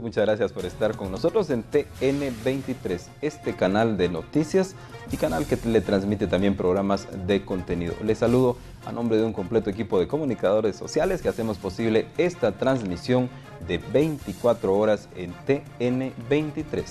muchas gracias por estar con nosotros en TN23, este canal de noticias y canal que le transmite también programas de contenido. Les saludo a nombre de un completo equipo de comunicadores sociales que hacemos posible esta transmisión de 24 horas en TN23.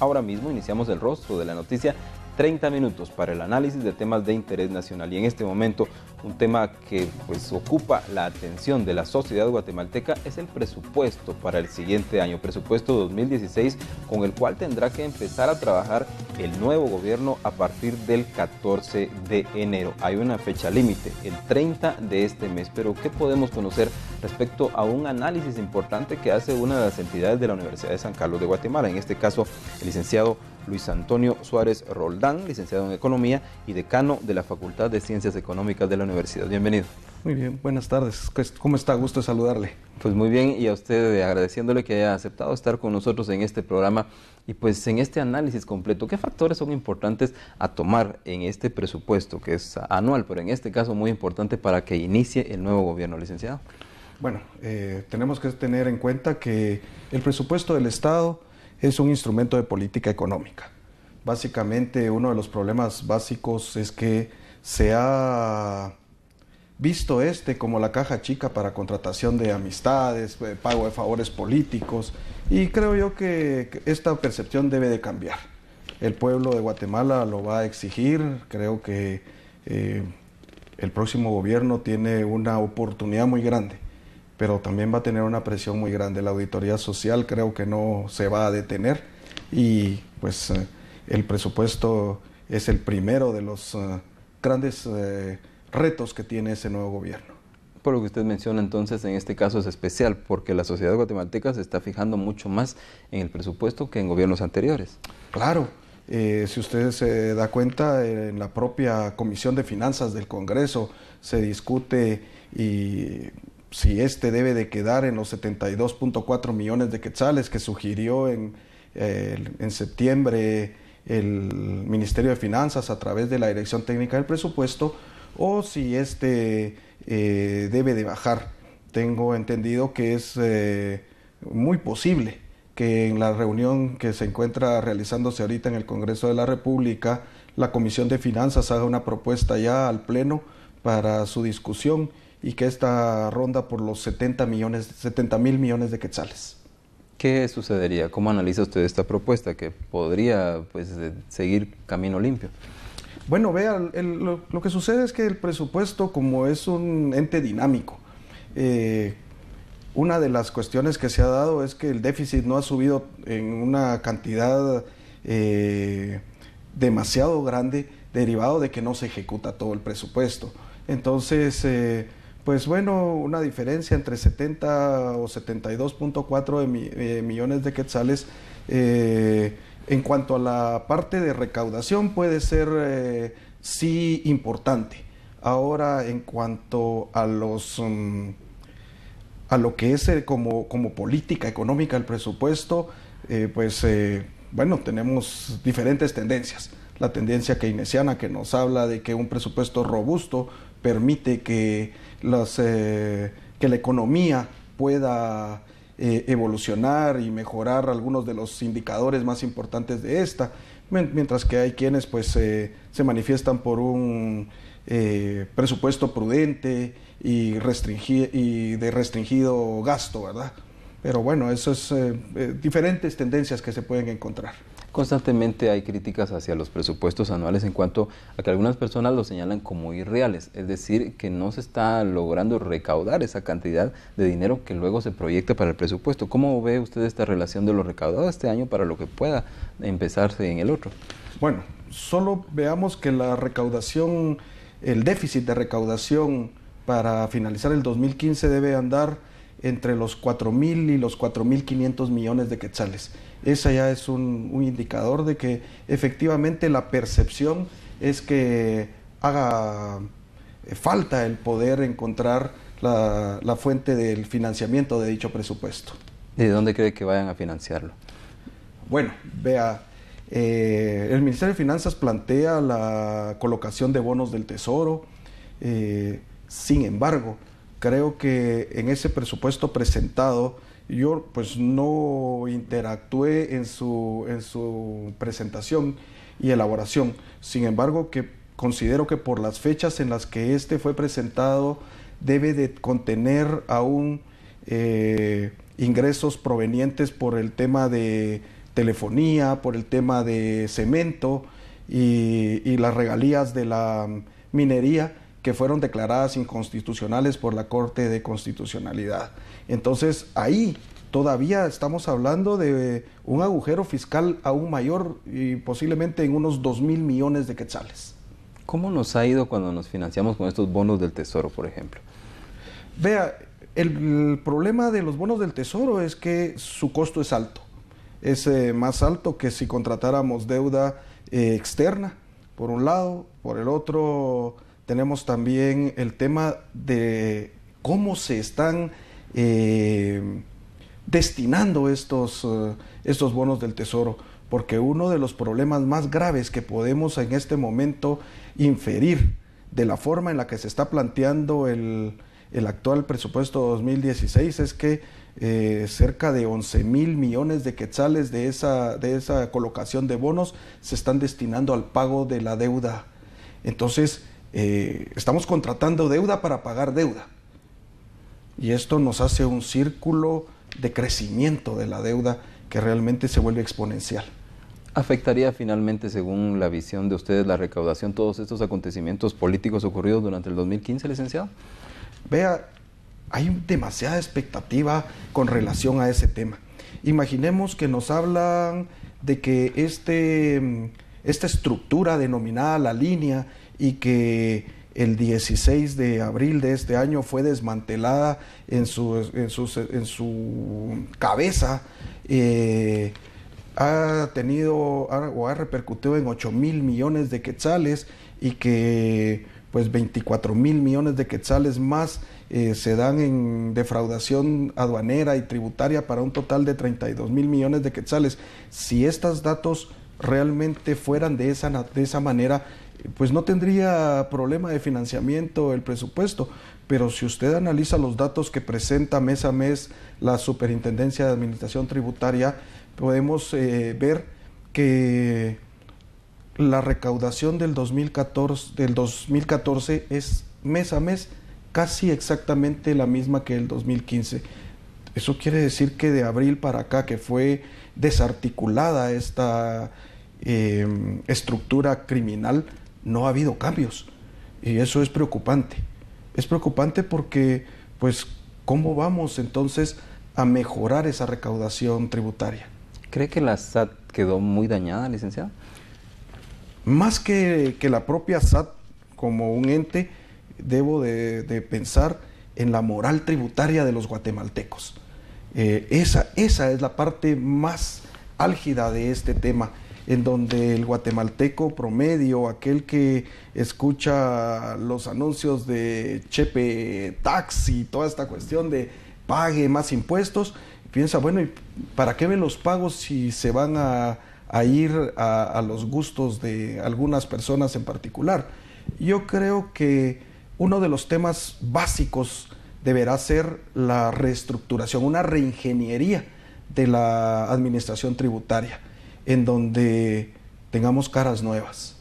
Ahora mismo iniciamos el rostro de la noticia 30 minutos para el análisis de temas de interés nacional. Y en este momento, un tema que pues, ocupa la atención de la sociedad guatemalteca es el presupuesto para el siguiente año, presupuesto 2016, con el cual tendrá que empezar a trabajar el nuevo gobierno a partir del 14 de enero. Hay una fecha límite, el 30 de este mes, pero ¿qué podemos conocer respecto a un análisis importante que hace una de las entidades de la Universidad de San Carlos de Guatemala? En este caso, el licenciado Luis Antonio Suárez Roldán, licenciado en Economía y decano de la Facultad de Ciencias Económicas de la Universidad. Bienvenido. Muy bien, buenas tardes. ¿Cómo está? Gusto saludarle. Pues muy bien, y a usted eh, agradeciéndole que haya aceptado estar con nosotros en este programa y pues en este análisis completo, ¿qué factores son importantes a tomar en este presupuesto, que es anual, pero en este caso muy importante para que inicie el nuevo gobierno, licenciado? Bueno, eh, tenemos que tener en cuenta que el presupuesto del Estado es un instrumento de política económica. Básicamente uno de los problemas básicos es que se ha visto este como la caja chica para contratación de amistades, eh, pago de favores políticos y creo yo que esta percepción debe de cambiar. El pueblo de Guatemala lo va a exigir, creo que eh, el próximo gobierno tiene una oportunidad muy grande pero también va a tener una presión muy grande. La auditoría social creo que no se va a detener y pues eh, el presupuesto es el primero de los eh, grandes eh, retos que tiene ese nuevo gobierno. Por lo que usted menciona entonces, en este caso es especial porque la sociedad guatemalteca se está fijando mucho más en el presupuesto que en gobiernos anteriores. Claro, si usted se da cuenta, en la propia Comisión de Finanzas del Congreso se discute y si este debe de quedar en los 72.4 millones de quetzales que sugirió en, septiembre el Ministerio de Finanzas a través de la Dirección Técnica del Presupuesto, o si este eh, debe de bajar. Tengo entendido que es eh, muy posible que en la reunión que se encuentra realizándose ahorita en el Congreso de la República, la Comisión de Finanzas haga una propuesta ya al Pleno para su discusión y que esta ronda por los 70 millones, 70 mil millones de quetzales. ¿Qué sucedería? ¿Cómo analiza usted esta propuesta que podría pues, eh, seguir camino limpio? Bueno, vea, lo, que sucede es que el presupuesto, como es un ente dinámico, eh, una de las cuestiones que se ha dado es que el déficit no ha subido en una cantidad eh, demasiado grande, derivado de que no se ejecuta todo el presupuesto. Entonces, pues bueno, una diferencia entre 70 o 72.4 eh, millones de quetzales. Eh, en cuanto a la parte de recaudación puede ser eh, sí importante. Ahora, en cuanto a los... Mm, a lo que es como, como política económica el presupuesto, pues bueno, tenemos diferentes tendencias la tendencia keynesiana que nos habla de que un presupuesto robusto permite que, las, eh, que la economía pueda eh, evolucionar y mejorar algunos de los indicadores más importantes de esta, mientras que hay quienes pues eh, se manifiestan por un presupuesto prudente y, y de restringido gasto, ¿verdad? Pero bueno, eso es diferentes tendencias que se pueden encontrar. Constantemente hay críticas hacia los presupuestos anuales en cuanto a que algunas personas lo señalan como irreales, es decir, que no se está logrando recaudar esa cantidad de dinero que luego se proyecta para el presupuesto. ¿Cómo ve usted esta relación de lo recaudado este año para lo que pueda empezarse en el otro? Bueno, solo veamos que la recaudación, el déficit de recaudación para finalizar el 2015 debe andar entre los 4.000 y los 4.500 millones de quetzales. Ese ya es un, indicador de que efectivamente la percepción es que haga eh, falta el poder encontrar la, fuente del financiamiento de dicho presupuesto. ¿Y de dónde cree que vayan a financiarlo? Bueno, vea, eh, el Ministerio de Finanzas plantea la colocación de bonos del Tesoro, eh, sin embargo, Creo que en ese presupuesto presentado, yo pues no interactué en su, en su presentación y elaboración. Sin embargo, que considero que por las fechas en las que este fue presentado, debe de contener aún eh, ingresos provenientes por el tema de telefonía, por el tema de cemento y las regalías de la minería que fueron declaradas inconstitucionales por la Corte de Constitucionalidad. Entonces ahí todavía estamos hablando de un agujero fiscal aún mayor y posiblemente en unos 2 mil millones de quetzales. ¿Cómo nos ha ido cuando nos financiamos con estos bonos del Tesoro, por ejemplo? Vea, el, problema de los bonos del Tesoro es que su costo es alto. Es eh, más alto que si contratáramos deuda eh, externa, por un lado, por el otro tenemos también el tema de cómo se están eh, destinando estos, eh, estos bonos del Tesoro, porque uno de los problemas más graves que podemos en este momento inferir de la forma en la que se está planteando el, actual presupuesto 2016 es que eh, cerca de 11 mil millones de quetzales de esa, de esa colocación de bonos se están destinando al pago de la deuda. Entonces, eh, estamos contratando deuda para pagar deuda. Y esto nos hace un círculo de crecimiento de la deuda que realmente se vuelve exponencial. ¿Afectaría finalmente, según la visión de ustedes, la recaudación todos estos acontecimientos políticos ocurridos durante el 2015, licenciado? Vea, hay demasiada expectativa con relación a ese tema. Imaginemos que nos hablan de que este mm, esta estructura denominada la línea y que el 16 de abril de este año fue desmantelada en su, en su, cabeza, eh, ha tenido o ha repercutido en 8 mil millones de quetzales y que pues 24 mil millones de quetzales más eh, se dan en defraudación aduanera y tributaria para un total de 32 mil millones de quetzales. Si estos datos realmente fueran de esa, de esa manera, pues no tendría problema de financiamiento el presupuesto. Pero si usted analiza los datos que presenta mes a mes la Superintendencia de Administración Tributaria, podemos eh, ver que la recaudación del 2014, del 2014 es mes a mes casi exactamente la misma que el 2015. Eso quiere decir que de abril para acá, que fue desarticulada esta em, estructura criminal, no ha habido cambios. Y eso es preocupante. Es preocupante porque, pues, ¿cómo vamos entonces a mejorar esa recaudación tributaria? ¿Cree que la SAT quedó muy dañada, licenciado? Más que, la propia SAT como un ente, debo de pensar en la moral tributaria de los guatemaltecos. Eh, esa, esa es la parte más álgida de este tema, en donde el guatemalteco promedio, aquel que escucha los anuncios de Chepe Taxi, y toda esta cuestión de pague más impuestos, piensa, bueno, ¿y ¿para qué ven los pagos si se van a, ir a, los gustos de algunas personas en particular? Yo creo que uno de los temas básicos deberá ser la reestructuración, una reingeniería de la administración tributaria, en donde tengamos caras nuevas.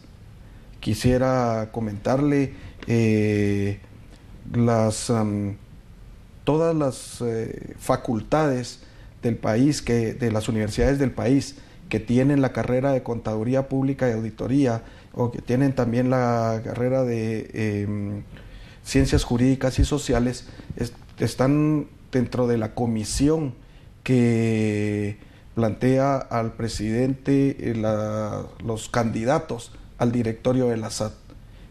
Quisiera comentarle eh, las, todas las eh, facultades del país, que, de las universidades del país, que tienen la carrera de Contaduría Pública y Auditoría, o que tienen también la carrera de... Em, ciencias jurídicas y sociales están dentro de la comisión que plantea al presidente eh, los candidatos al directorio de la SAT.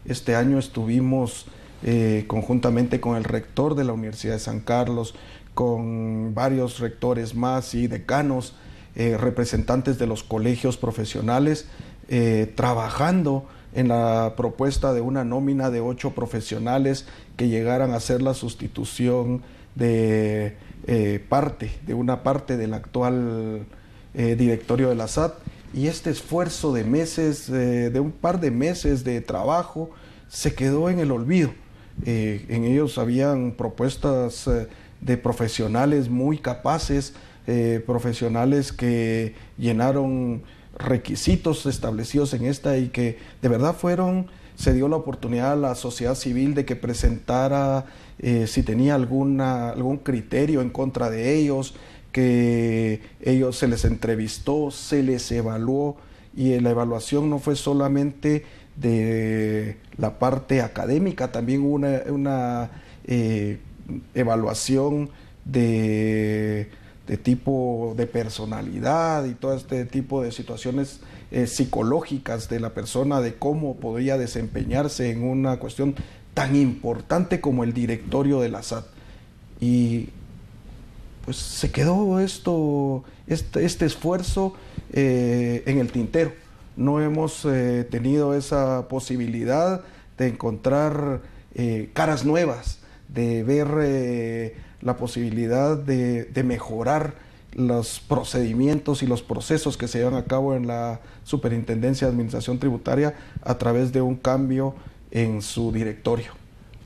Este año estuvimos eh, conjuntamente con el rector de la Universidad de San Carlos, con varios rectores más y decanos, eh, representantes de los colegios profesionales, trabajando en la propuesta de una nómina de ocho profesionales que llegaran a ser la sustitución de eh, parte, de una parte del actual eh, directorio de la SAT. Y este esfuerzo de meses, eh, de un par de meses de trabajo, se quedó en el olvido. en ellos habían propuestas de profesionales muy capaces, profesionales que llenaron requisitos establecidos en esta y que de verdad fueron, se dio la oportunidad a la sociedad civil de que presentara eh, si tenía alguna, algún criterio en contra de ellos, que ellos se les entrevistó, se les evaluó y la evaluación no fue solamente de la parte académica, también hubo una, eh, evaluación de de este tipo de personalidad y todo este tipo de situaciones eh, psicológicas de la persona, de cómo podría desempeñarse en una cuestión tan importante como el directorio de la SAT. Y pues se quedó esto, este, este esfuerzo eh, en el tintero. No hemos eh, tenido esa posibilidad de encontrar caras nuevas, de ver la posibilidad de, mejorar los procedimientos y los procesos que se llevan a cabo en la Superintendencia de Administración Tributaria a través de un cambio en su directorio.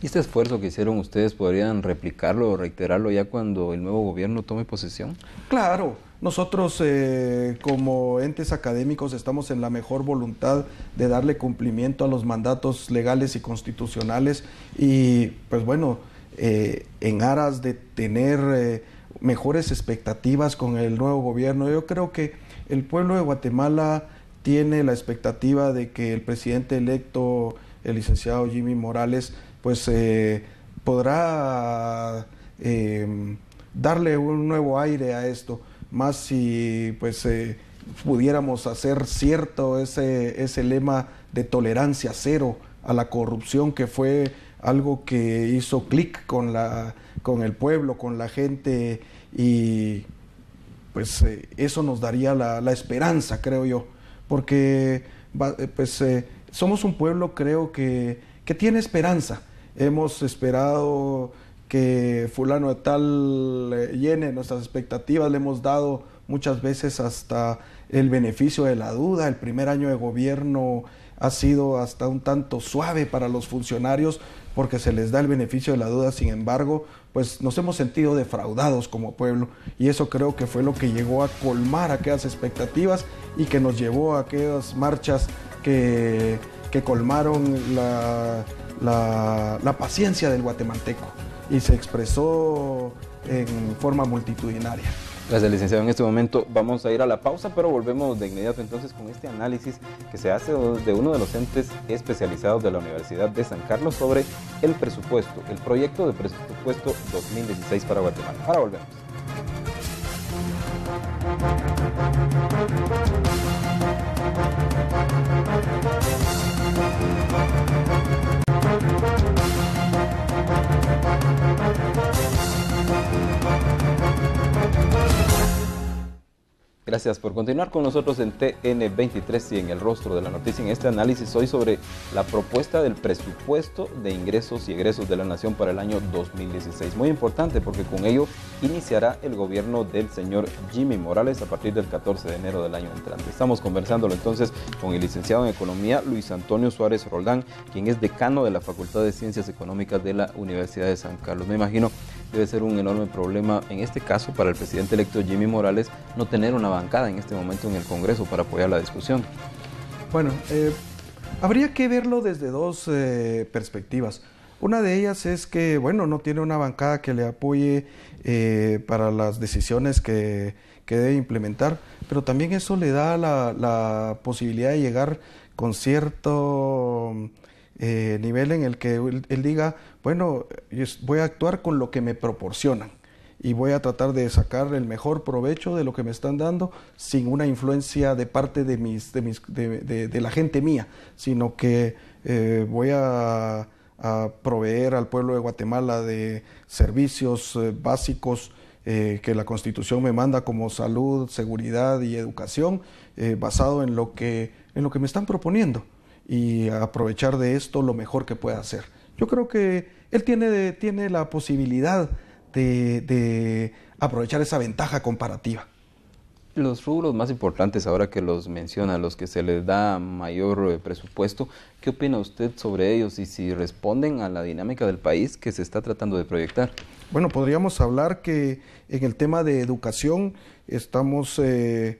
¿Y este esfuerzo que hicieron ustedes podrían replicarlo o reiterarlo ya cuando el nuevo gobierno tome posesión? Claro, nosotros eh, como entes académicos estamos en la mejor voluntad de darle cumplimiento a los mandatos legales y constitucionales y pues bueno, eh, en aras de tener eh, mejores expectativas con el nuevo gobierno. Yo creo que el pueblo de Guatemala tiene la expectativa de que el presidente electo, el licenciado Jimmy Morales, pues eh, podrá darle un nuevo aire a esto, más si pues pudiéramos hacer cierto ese, ese lema de tolerancia cero a la corrupción que fue algo que hizo clic con, la, con el pueblo, con la gente y pues eh, eso nos daría la, esperanza, creo yo, porque eh, pues, eh, somos un pueblo, creo que, tiene esperanza. Hemos esperado que fulano de tal llene nuestras expectativas, le hemos dado muchas veces hasta el beneficio de la duda, el primer año de gobierno ha sido hasta un tanto suave para los funcionarios porque se les da el beneficio de la duda, sin embargo, pues nos hemos sentido defraudados como pueblo y eso creo que fue lo que llegó a colmar aquellas expectativas y que nos llevó a aquellas marchas que, colmaron la, la paciencia del guatemalteco y se expresó en forma multitudinaria. Gracias, licenciado. En este momento vamos a ir a la pausa, pero volvemos de inmediato entonces con este análisis que se hace de uno de los entes especializados de la Universidad de San Carlos sobre el presupuesto, el proyecto de presupuesto 2016 para Guatemala. Ahora volvemos. gracias por continuar con nosotros en TN23 y en el rostro de la noticia. En este análisis hoy sobre la propuesta del presupuesto de ingresos y egresos de la Nación para el año 2016. Muy importante porque con ello iniciará el gobierno del señor Jimmy Morales a partir del 14 de enero del año entrante. Estamos conversándolo entonces con el licenciado en Economía Luis Antonio Suárez Roldán, quien es decano de la Facultad de Ciencias Económicas de la Universidad de San Carlos. Me imagino debe ser un enorme problema en este caso para el presidente electo Jimmy Morales no tener una banca en este momento en el Congreso para apoyar la discusión? Bueno, eh, habría que verlo desde dos eh, perspectivas. Una de ellas es que, bueno, no tiene una bancada que le apoye eh, para las decisiones que, debe implementar, pero también eso le da la, posibilidad de llegar con cierto nivel en el que él diga, bueno, voy a actuar con lo que me proporcionan y voy a tratar de sacar el mejor provecho de lo que me están dando sin una influencia de parte de, mis, de, mis, de, la gente mía, sino que eh, voy a, proveer al pueblo de Guatemala de servicios eh, básicos eh, que la Constitución me manda como salud, seguridad y educación, basado en lo, que, en lo que me están proponiendo y aprovechar de esto lo mejor que pueda hacer. Yo creo que él tiene, tiene la posibilidad de, aprovechar esa ventaja comparativa? Los rubros más importantes, ahora que los menciona, los que se les da mayor eh, presupuesto, ¿qué opina usted sobre ellos y si responden a la dinámica del país que se está tratando de proyectar? Bueno, podríamos hablar que en el tema de educación estamos eh,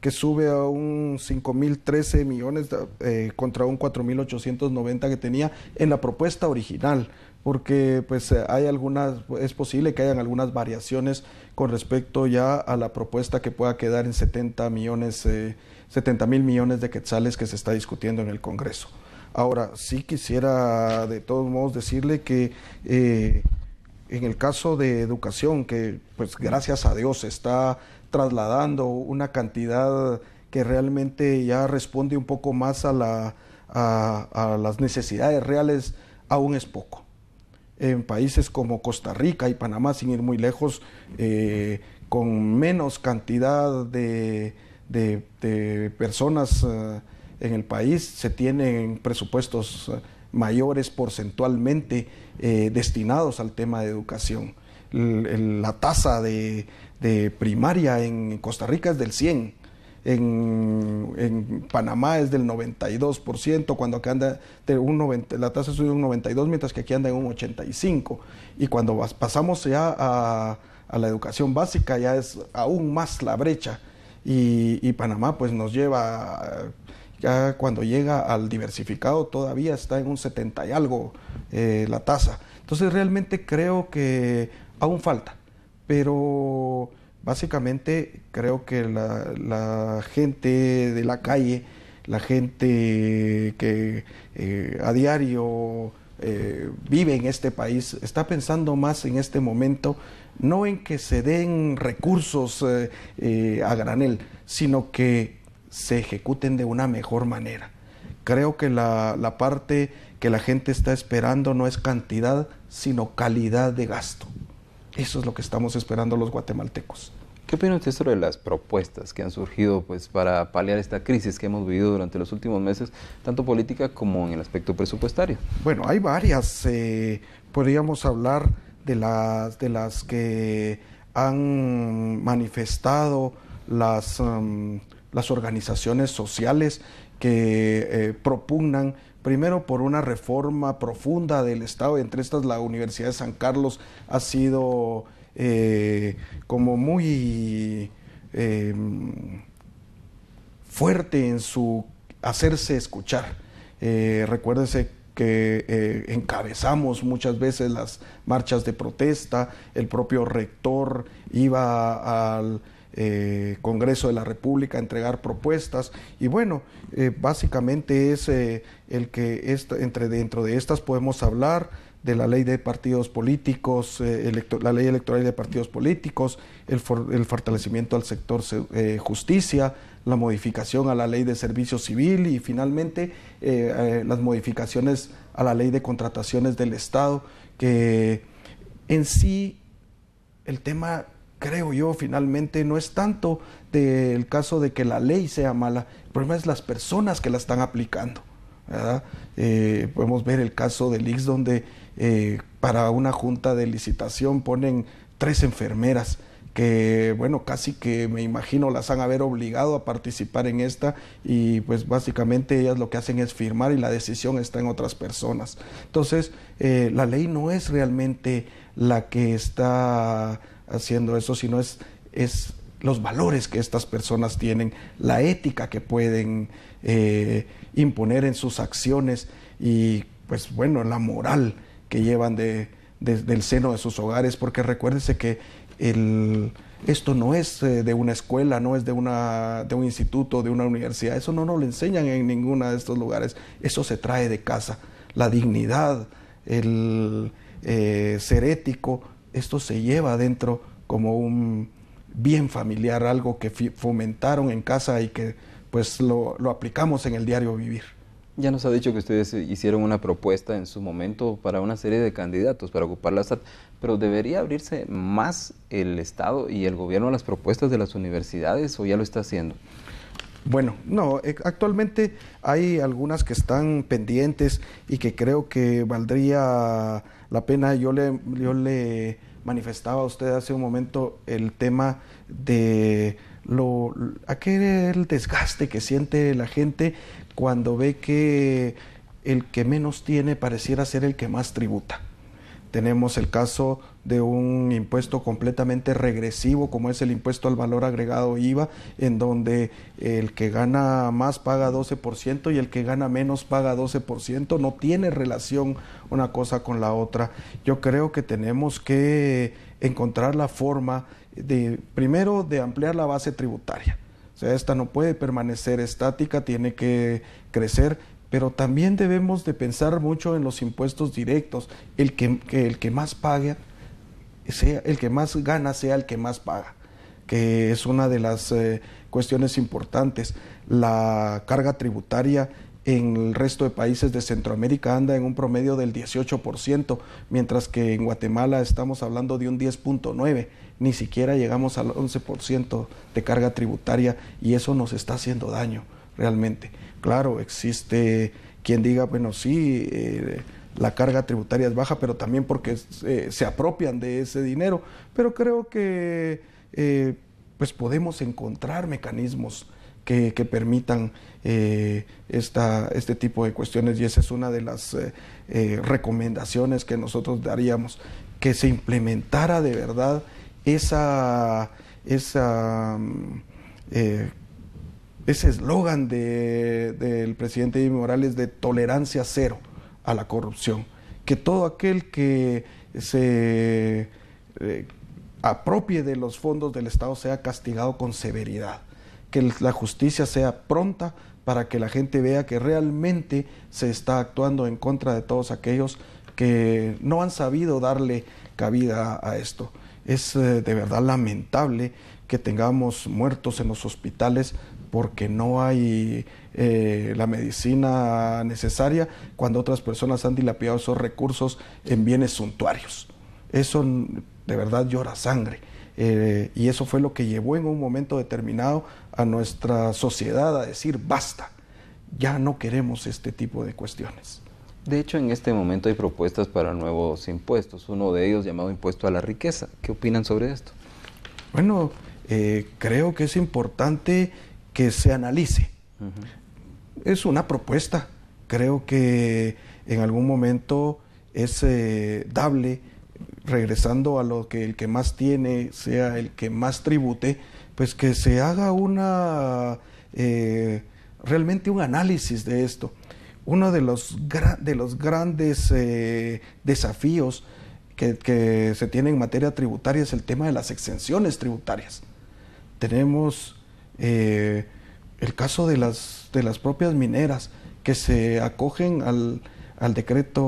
que sube a un 5.013 millones eh, contra un 4.890 que tenía en la propuesta original porque pues eh, hay algunas es posible que hayan algunas variaciones con respecto ya a la propuesta que pueda quedar en 70 millones 70 eh, mil millones de quetzales que se está discutiendo en el Congreso. Ahora sí quisiera de todos modos decirle que en el caso de educación que pues gracias a Dios está trasladando una cantidad que realmente ya responde un poco más a, las necesidades reales, aún es poco. En países como Costa Rica y Panamá, sin ir muy lejos, eh, con menos cantidad de, personas eh, en el país, se tienen presupuestos eh, mayores porcentualmente destinados al tema de educación la tasa de, primaria en Costa Rica es del 100%. En, Panamá es del 92%, cuando acá anda de un la tasa sube un 92%, mientras que aquí anda en un 85%. Y cuando pasamos ya a, la educación básica, ya es aún más la brecha. Y, Panamá pues nos lleva, ya cuando llega al diversificado todavía está en un 70 y algo eh, la tasa. Entonces realmente creo que aún falta, pero básicamente creo que la, gente de la calle, la gente que eh, a diario eh, vive en este país está pensando más en este momento no en que se den recursos eh, a granel, sino que se ejecuten de una mejor manera. Creo que la, parte que la gente está esperando no es cantidad, sino calidad de gasto. Eso es lo que estamos esperando los guatemaltecos. ¿Qué opina usted sobre las propuestas que han surgido pues, para paliar esta crisis que hemos vivido durante los últimos meses, tanto política como en el aspecto presupuestario? Bueno, hay varias. Eh, podríamos hablar de las, de las que han manifestado las, em, las organizaciones sociales que eh, propugnan Primero, por una reforma profunda del Estado, entre estas la Universidad de San Carlos ha sido eh, como muy em, fuerte en su hacerse escuchar. Eh, recuérdese que eh, encabezamos muchas veces las marchas de protesta, el propio rector iba al eh, Congreso de la República entregar propuestas y bueno, eh, básicamente es eh, el que entre dentro de estas podemos hablar de la ley de partidos políticos, la ley electoral de partidos políticos, el, el fortalecimiento al sector justicia, la modificación a la ley de servicio civil y finalmente las modificaciones a la ley de contrataciones del Estado, que en sí el tema creo yo, finalmente no es tanto del caso de que la ley sea mala, el problema es las personas que la están aplicando. Eh, podemos ver el caso del IX donde eh, para una junta de licitación ponen tres enfermeras que bueno, casi que me imagino las han haber obligado a participar en esta y pues básicamente ellas lo que hacen es firmar y la decisión está en otras personas. Entonces, eh, la ley no es realmente la que está haciendo eso, sino es, es los valores que estas personas tienen, la ética que pueden eh, imponer en sus acciones y, pues bueno, la moral que llevan de, del seno de sus hogares, porque recuérdese que el, esto no es eh, de una escuela, no es de, una, de un instituto, de una universidad, eso no nos lo enseñan en ninguno de estos lugares, eso se trae de casa, la dignidad, el eh, ser ético, esto se lleva adentro como un bien familiar, algo que fomentaron en casa y que pues lo, lo, aplicamos en el diario vivir. Ya nos ha dicho que ustedes hicieron una propuesta en su momento para una serie de candidatos para ocupar la SAT, pero ¿debería abrirse más el Estado y el gobierno a las propuestas de las universidades o ya lo está haciendo? Bueno, no, eh, actualmente hay algunas que están pendientes y que creo que valdría la pena. Yo le, le manifestaba a usted hace un momento el tema de lo, aquel desgaste que siente la gente cuando ve que el que menos tiene pareciera ser el que más tributa. Tenemos el caso de un impuesto completamente regresivo como es el impuesto al valor agregado IVA, en donde el que gana más paga 12% y el que gana menos paga 12%, no tiene relación una cosa con la otra. Yo creo que tenemos que encontrar la forma de, primero, de ampliar la base tributaria. O sea, esta no puede permanecer estática, tiene que crecer pero también debemos de pensar mucho en los impuestos directos, el que, el que más paga sea el que más gana sea el que más paga, que es una de las eh, cuestiones importantes. La carga tributaria en el resto de países de Centroamérica anda en un promedio del 18%, mientras que en Guatemala estamos hablando de un 10.9%, ni siquiera llegamos al 11% de carga tributaria y eso nos está haciendo daño realmente. Claro, existe quien diga, bueno, sí, eh, la carga tributaria es baja, pero también porque eh, se apropian de ese dinero. Pero creo que eh, pues podemos encontrar mecanismos que, permitan esta, este tipo de cuestiones y esa es una de las recomendaciones que nosotros daríamos, que se implementara de verdad esa, esa mm, ese eslogan del presidente Jimmy Morales de tolerancia cero a la corrupción, que todo aquel que se eh, apropie de los fondos del Estado sea castigado con severidad, que la justicia sea pronta para que la gente vea que realmente se está actuando en contra de todos aquellos que no han sabido darle cabida a esto. Es eh, de verdad lamentable que tengamos muertos en los hospitales porque no hay eh, la medicina necesaria cuando otras personas han dilapidado esos recursos en bienes suntuarios. Eso de verdad llora sangre. Eh, y eso fue lo que llevó en un momento determinado a nuestra sociedad a decir, basta, ya no queremos este tipo de cuestiones. De hecho, en este momento hay propuestas para nuevos impuestos, uno de ellos llamado impuesto a la riqueza. ¿Qué opinan sobre esto? Bueno, eh, creo que es importante que se analice. Es una propuesta. Creo que en algún momento es eh, dable, regresando a lo que el que más tiene sea el que más tribute, pues que se haga una eh, realmente un análisis de esto. Uno de los, de los grandes eh, desafíos que, que, se tiene en materia tributaria es el tema de las exenciones tributarias. Tenemos eh, el caso de las, de las propias mineras que se acogen al, al decreto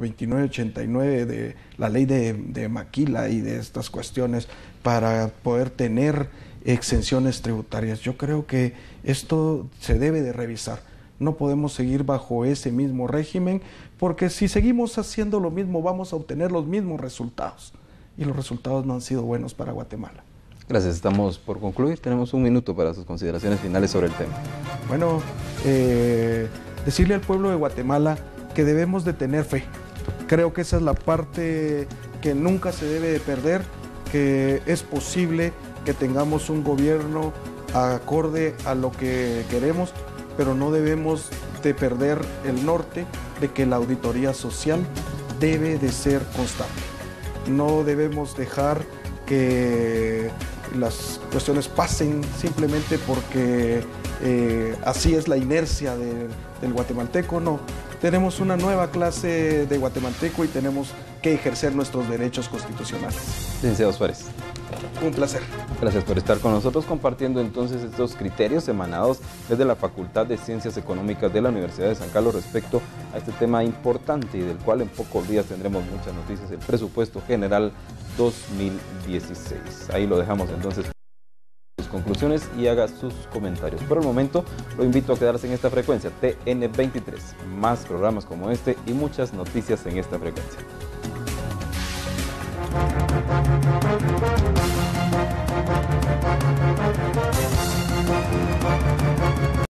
2989 de la ley de, de, Maquila y de estas cuestiones para poder tener exenciones tributarias. Yo creo que esto se debe de revisar. No podemos seguir bajo ese mismo régimen porque si seguimos haciendo lo mismo vamos a obtener los mismos resultados y los resultados no han sido buenos para Guatemala. Gracias, estamos por concluir. Tenemos un minuto para sus consideraciones finales sobre el tema. Bueno, eh, decirle al pueblo de Guatemala que debemos de tener fe. Creo que esa es la parte que nunca se debe de perder, que es posible que tengamos un gobierno acorde a lo que queremos, pero no debemos de perder el norte de que la auditoría social debe de ser constante. No debemos dejar que las cuestiones pasen simplemente porque eh, así es la inercia del guatemalteco, no. Tenemos una nueva clase de guatemalteco y tenemos que ejercer nuestros derechos constitucionales. Licenciado Suárez. Un placer. Gracias por estar con nosotros compartiendo entonces estos criterios emanados desde la Facultad de Ciencias Económicas de la Universidad de San Carlos respecto a este tema importante y del cual en pocos días tendremos muchas noticias, el presupuesto general 2016. Ahí lo dejamos entonces sus conclusiones y haga sus comentarios. Por el momento lo invito a quedarse en esta frecuencia TN23, más programas como este y muchas noticias en esta frecuencia.